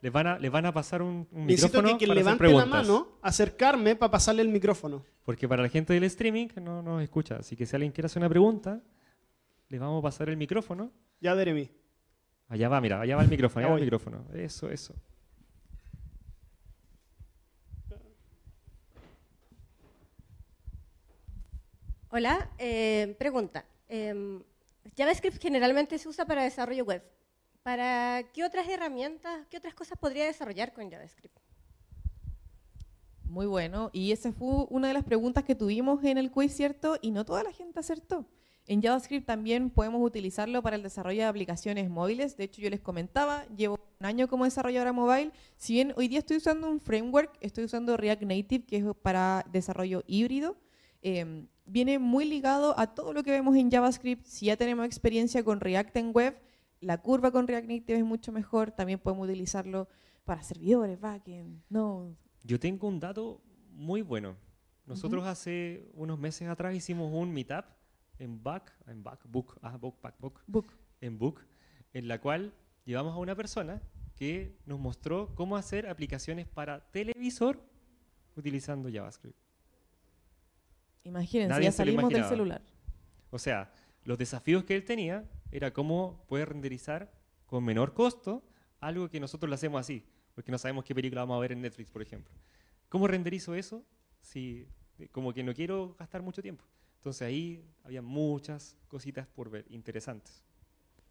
Les van a, les van a pasar un, micrófono. Necesito que quien levante mano, acercarme para pasarle el micrófono. Porque para la gente del streaming no nos escucha. Así que si alguien quiere hacer una pregunta, les vamos a pasar el micrófono. Ya, Jeremy. Allá va, mira, allá va el micrófono, allá va el micrófono. Eso, eso. Hola, eh, pregunta. Em, JavaScript generalmente se usa para desarrollo web. ¿Para qué otras herramientas, qué otras cosas podría desarrollar con JavaScript? Muy bueno, y esa fue una de las preguntas que tuvimos en el quiz, ¿cierto? Y no toda la gente acertó. En JavaScript también podemos utilizarlo para el desarrollo de aplicaciones móviles. De hecho, yo les comentaba, llevo un año como desarrolladora mobile. Si bien hoy día estoy usando un framework, estoy usando React Native, que es para desarrollo híbrido. Em, viene muy ligado a todo lo que vemos en JavaScript. Si ya tenemos experiencia con React en web, la curva con React Native es mucho mejor, también podemos utilizarlo para servidores, backend, no. Yo tengo un dato muy bueno. Nosotros hace unos meses atrás hicimos un meetup en Back, en Back, Book, ah, Book, Back, Book, en Book, en la cual llevamos a una persona que nos mostró cómo hacer aplicaciones para televisor utilizando JavaScript. Imagínense, ya salimos del celular. O sea, los desafíos que él tenía era cómo poder renderizar con menor costo algo que nosotros lo hacemos así, porque no sabemos qué película vamos a ver en Netflix, por ejemplo. ¿Cómo renderizo eso? Si eh, como que no quiero gastar mucho tiempo. Entonces ahí había muchas cositas por ver interesantes.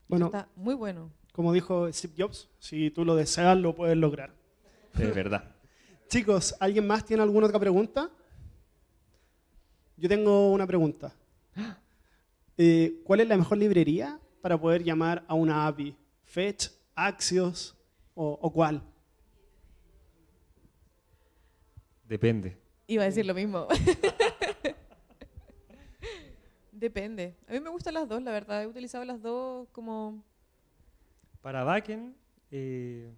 Bueno, está muy bueno. Como dijo Steve Jobs, si tú lo deseas lo puedes lograr. Es verdad. [LAUGHS] Chicos, ¿alguien más tiene alguna otra pregunta? Yo tengo una pregunta. ¡Ah! Eh, ¿cuál es la mejor librería para poder llamar a una API? ¿Fetch, Axios o, cuál? Depende. Iba a decir lo mismo. [LAUGHS] Depende. A mí me gustan las dos, la verdad. He utilizado las dos como... Para backend, eh,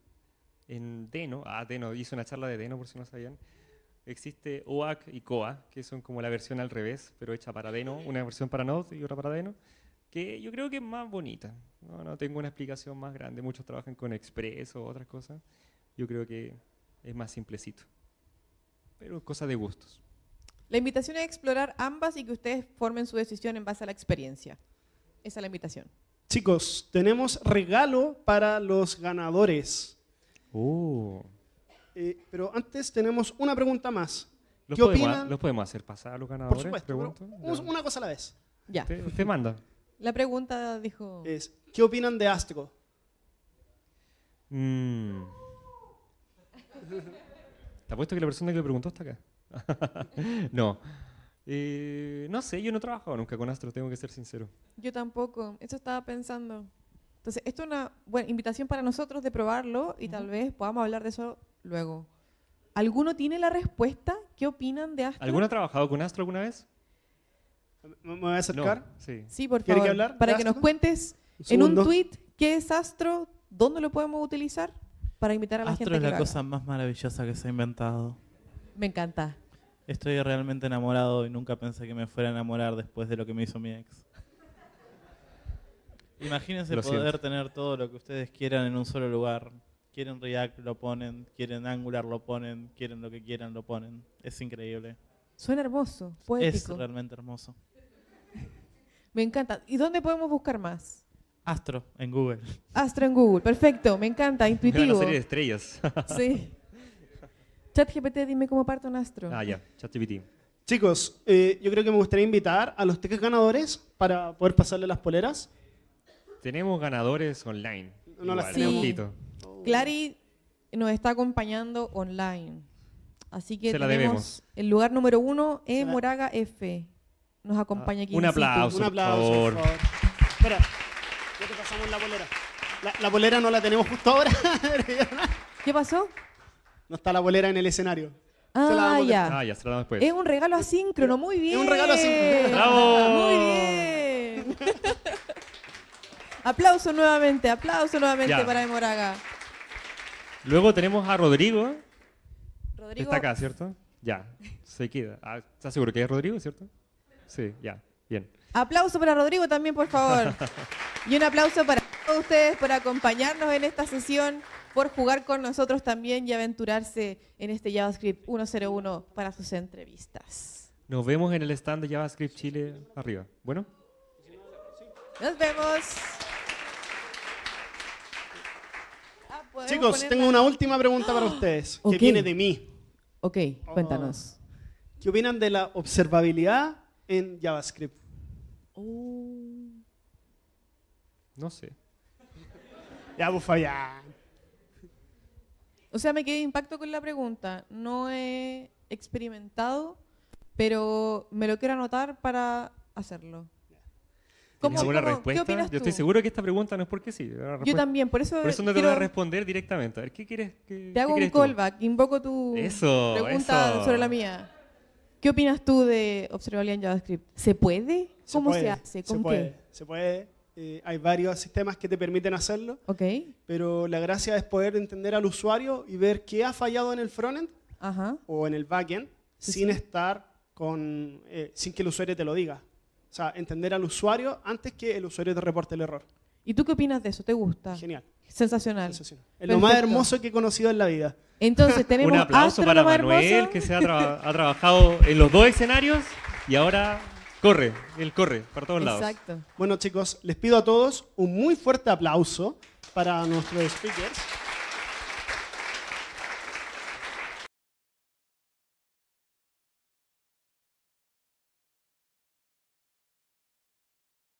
en Deno, ah, Deno, hice una charla de Deno por si no sabían, existe OAC y COA, que son como la versión al revés, pero hecha para Deno, una versión para Node y otra para Deno, que yo creo que es más bonita. No, no tengo una explicación más grande, muchos trabajan con Express o otras cosas. Yo creo que es más simplecito. Pero es cosa de gustos. La invitación es explorar ambas y que ustedes formen su decisión en base a la experiencia. Esa es la invitación. Chicos, tenemos regalo para los ganadores. Oh. Eh, pero antes tenemos una pregunta más. ¿Los ¿Qué podemos, opinan? ¿Los podemos hacer pasar a los ganadores? Por supuesto. una cosa a la vez. Ya. manda. [LAUGHS] La pregunta dijo. Es, ¿qué opinan de Astro? Mm. Te apuesto que la persona que le preguntó está acá. [LAUGHS] no. Eh, no sé, yo no he trabajado nunca con Astro, tengo que ser sincero. Yo tampoco, eso estaba pensando. Entonces, esto es una buena invitación para nosotros de probarlo y tal vez podamos hablar de eso luego. ¿Alguno tiene la respuesta? ¿Qué opinan de Astro? ¿Alguno ha trabajado con Astro alguna vez? ¿Me voy a acercar? sí. sí. por favor. hablar para que nos cuentes en un tweet qué es Astro, dónde lo podemos utilizar para invitar a la Astro gente. Astro es la cosa más maravillosa que se ha inventado. Me encanta. Estoy realmente enamorado y nunca pensé que me fuera a enamorar después de lo que me hizo mi ex. Imagínense poder tener todo lo que ustedes quieran en un solo lugar. Quieren React, lo ponen. Quieren Angular, lo ponen. Quieren lo que quieran, lo ponen. Es increíble. Suena hermoso, poético. Es realmente hermoso. [LAUGHS] me encanta. ¿Y dónde podemos buscar más? Astro, en Google. Astro en Google, perfecto. Me encanta, [LAUGHS] intuitivo. Es una serie de estrellas. [LAUGHS] sí. ChatGPT, dime cómo parto un astro. Ah, ya, ChatGPT. Chicos, eh, yo creo que me gustaría invitar a los tickets ganadores para poder pasarle las poleras. Tenemos ganadores online. No las tenemos. Sí. Clary nos está acompañando online. Así que tenemos el lugar número uno es Moraga F. Nos ah, acompaña aquí. Un aplauso. Un aplauso, Espera, la bolera. La, bolera no la tenemos justo ahora. [LAUGHS] ¿Qué pasó? no está la bolera en el escenario. Ah, ah, ya. damos después. Es un regalo asíncrono, muy bien. un regalo asíncrono. ¡Bravo! Muy bien. [LAUGHS] [LAUGHS] aplauso nuevamente, aplauso nuevamente para Moraga. Luego tenemos a Rodrigo. Rodrigo. Está acá, ¿cierto? Ya, se queda. Ah, ¿Estás seguro que es Rodrigo, cierto? Sí, ya, bien. Aplauso para Rodrigo también, por favor. y un aplauso para todos ustedes por acompañarnos en esta sesión, por jugar con nosotros también y aventurarse en este JavaScript 101 para sus entrevistas. Nos vemos en el stand de JavaScript Chile arriba. Bueno. Nos vemos. Chicos, tengo una última pregunta para [GASPS] ustedes, que viene de mí. Ok, oh. cuéntanos. ¿Qué opinan de la observabilidad en JavaScript? No sé. Ya, bufa, pues, O sea, me quedé impacto con la pregunta. No he experimentado, pero me lo quiero anotar para hacerlo. ¿Cómo, alguna respuesta? Yo estoy seguro que esta pregunta no es porque sí. Yo también, por eso. Por eso no te voy a responder directamente. A ver, ¿qué quieres? que.? Te hago un callback, invoco tu pregunta sobre la mía. ¿Qué opinas tú de Observable en JavaScript? ¿Se puede? ¿Cómo se, hace? ¿Con se Puede, se eh, puede. hay varios sistemas que te permiten hacerlo, Okay. pero la gracia es poder entender al usuario y ver qué ha fallado en el frontend o en el backend sin estar con, eh, sin que el usuario te lo diga. O sea, entender al usuario antes que el usuario te reporte el error. ¿Y tú qué opinas de eso? ¿Te gusta? Genial. Sensacional. Sensacional. Es lo más hermoso que he conocido en la vida. Entonces [LAUGHS] tenemos un aplauso para Manuel que se ha, ha, trabajado en los dos escenarios y ahora corre, él corre para todos lados. Exacto. Bueno chicos, les pido a todos un muy fuerte aplauso para nuestros speakers.